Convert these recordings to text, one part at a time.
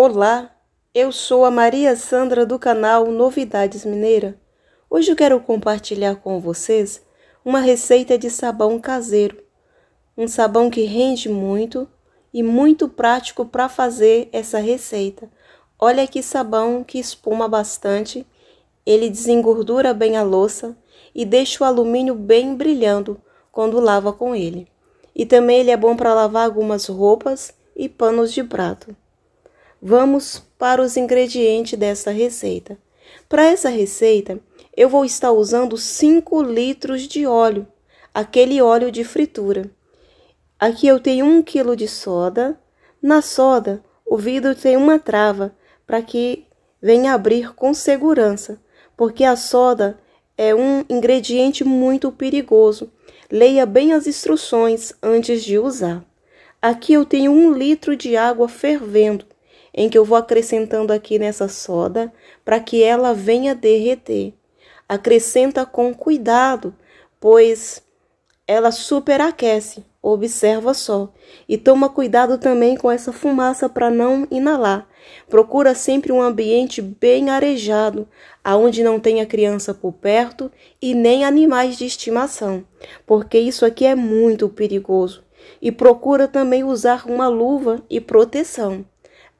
Olá, eu sou a Maria Sandra do canal Novidades Mineira. Hoje eu quero compartilhar com vocês uma receita de sabão caseiro. Um sabão que rende muito e muito prático para fazer essa receita. Olha que sabão que espuma bastante, ele desengordura bem a louça e deixa o alumínio bem brilhando quando lava com ele. E também ele é bom para lavar algumas roupas e panos de prato. Vamos para os ingredientes dessa receita. Para essa receita, eu vou estar usando 5 litros de óleo, aquele óleo de fritura. Aqui eu tenho 1 kg de soda. Na soda, o vidro tem uma trava para que venha abrir com segurança, porque a soda é um ingrediente muito perigoso. Leia bem as instruções antes de usar. Aqui eu tenho 1 litro de água fervendo em que eu vou acrescentando aqui nessa soda para que ela venha derreter. Acrescenta com cuidado, pois ela superaquece, observa só. E toma cuidado também com essa fumaça para não inalar. Procura sempre um ambiente bem arejado, aonde não tenha criança por perto e nem animais de estimação, porque isso aqui é muito perigoso. E procura também usar uma luva e proteção.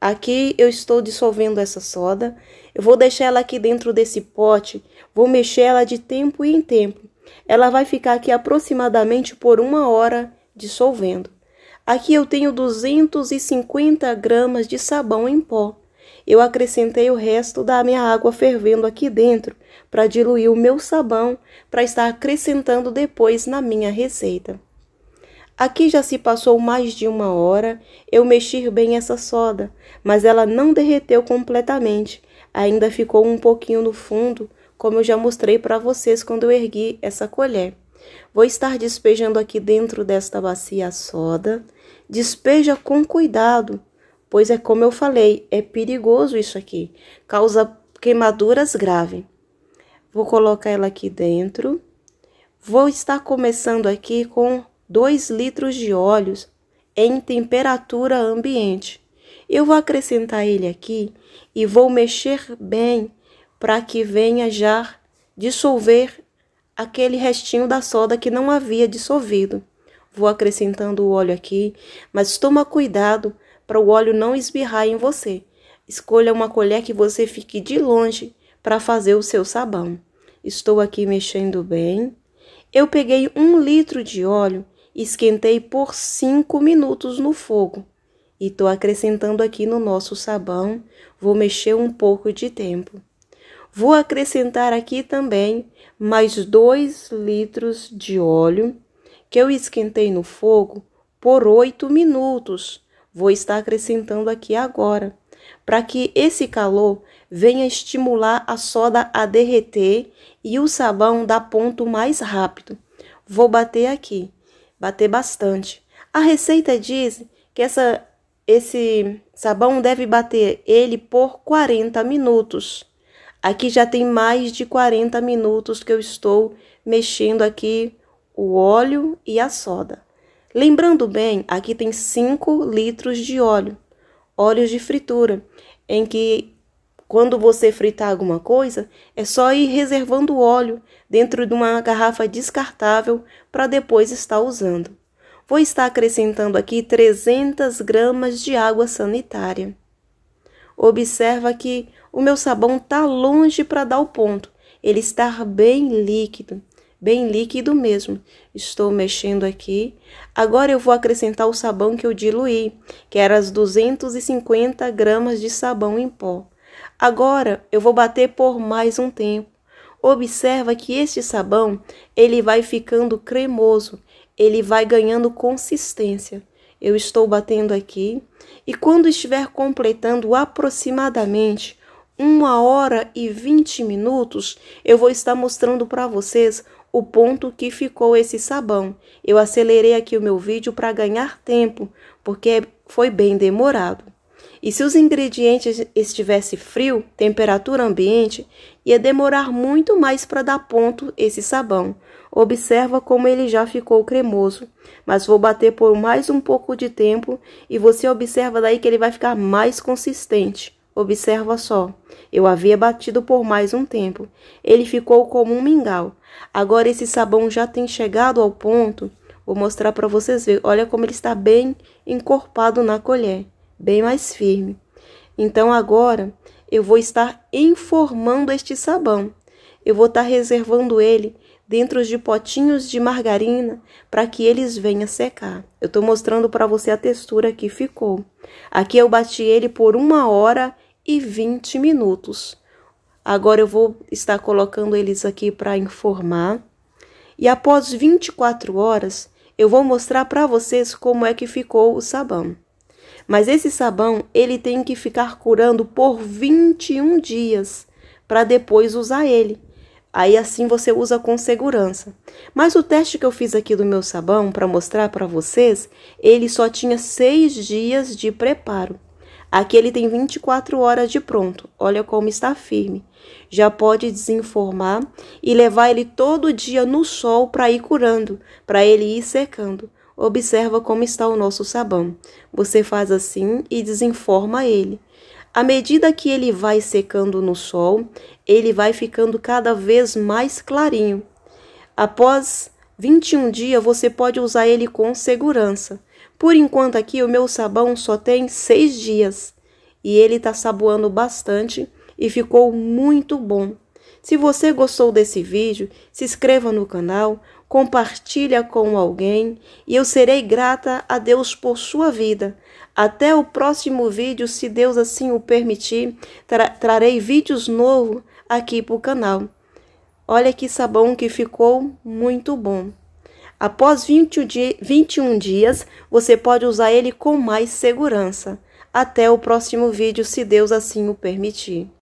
Aqui eu estou dissolvendo essa soda, eu vou deixar ela aqui dentro desse pote, vou mexer ela de tempo em tempo. Ela vai ficar aqui aproximadamente por uma hora dissolvendo. Aqui eu tenho 250 gramas de sabão em pó. Eu acrescentei o resto da minha água fervendo aqui dentro para diluir o meu sabão para estar acrescentando depois na minha receita. Aqui já se passou mais de uma hora, eu mexi bem essa soda, mas ela não derreteu completamente, ainda ficou um pouquinho no fundo, como eu já mostrei para vocês quando eu ergui essa colher. Vou estar despejando aqui dentro desta bacia a soda. Despeja com cuidado, pois é como eu falei, é perigoso isso aqui, causa queimaduras graves. Vou colocar ela aqui dentro. Vou estar começando aqui com 2 litros de óleos em temperatura ambiente. Eu vou acrescentar ele aqui e vou mexer bem para que venha já dissolver aquele restinho da soda que não havia dissolvido. Vou acrescentando o óleo aqui, mas toma cuidado para o óleo não esbirrar em você. Escolha uma colher que você fique de longe para fazer o seu sabão. Estou aqui mexendo bem. Eu peguei um litro de óleo esquentei por 5 minutos no fogo. E tô acrescentando aqui no nosso sabão, vou mexer um pouco de tempo. Vou acrescentar aqui também mais 2 litros de óleo que eu esquentei no fogo por 8 minutos. Vou estar acrescentando aqui agora, para que esse calor venha estimular a soda a derreter e o sabão dar ponto mais rápido. Vou bater aqui bater bastante. A receita diz que essa, esse sabão deve bater ele por 40 minutos. Aqui já tem mais de 40 minutos que eu estou mexendo aqui o óleo e a soda. Lembrando bem, aqui tem 5 litros de óleo, óleos de fritura, em que quando você fritar alguma coisa, é só ir reservando óleo dentro de uma garrafa descartável para depois estar usando. Vou estar acrescentando aqui 300 gramas de água sanitária. Observa que o meu sabão está longe para dar o ponto, ele está bem líquido, bem líquido mesmo. Estou mexendo aqui. Agora eu vou acrescentar o sabão que eu diluí, que era as 250 gramas de sabão em pó. Agora eu vou bater por mais um tempo. Observa que este sabão, ele vai ficando cremoso, ele vai ganhando consistência. Eu estou batendo aqui e quando estiver completando aproximadamente uma hora e 20 minutos, eu vou estar mostrando para vocês o ponto que ficou esse sabão. Eu acelerei aqui o meu vídeo para ganhar tempo, porque foi bem demorado e se os ingredientes estivesse frio, temperatura ambiente, ia demorar muito mais para dar ponto esse sabão. Observa como ele já ficou cremoso, mas vou bater por mais um pouco de tempo e você observa daí que ele vai ficar mais consistente. Observa só, eu havia batido por mais um tempo. Ele ficou como um mingau. Agora esse sabão já tem chegado ao ponto. Vou mostrar para vocês ver, Olha como ele está bem encorpado na colher bem mais firme. Então agora eu vou estar informando este sabão. Eu vou estar reservando ele dentro de potinhos de margarina para que eles venham secar. Eu estou mostrando para você a textura que ficou. Aqui eu bati ele por uma hora e 20 minutos. Agora eu vou estar colocando eles aqui para informar. E após 24 horas, eu vou mostrar para vocês como é que ficou o sabão. Mas esse sabão, ele tem que ficar curando por 21 dias para depois usar ele. Aí assim você usa com segurança. Mas o teste que eu fiz aqui do meu sabão para mostrar para vocês, ele só tinha 6 dias de preparo. Aqui ele tem 24 horas de pronto. Olha como está firme. Já pode desenformar e levar ele todo dia no sol para ir curando, para ele ir secando. Observa como está o nosso sabão. Você faz assim e desenforma ele. À medida que ele vai secando no sol, ele vai ficando cada vez mais clarinho. Após 21 dias, você pode usar ele com segurança. Por enquanto aqui, o meu sabão só tem 6 dias e ele está saboando bastante e ficou muito bom. Se você gostou desse vídeo, se inscreva no canal, compartilha com alguém e eu serei grata a Deus por sua vida. Até o próximo vídeo, se Deus assim o permitir, tra trarei vídeos novos aqui para o canal. Olha que sabão que ficou muito bom. Após 20 di 21 dias, você pode usar ele com mais segurança. Até o próximo vídeo, se Deus assim o permitir.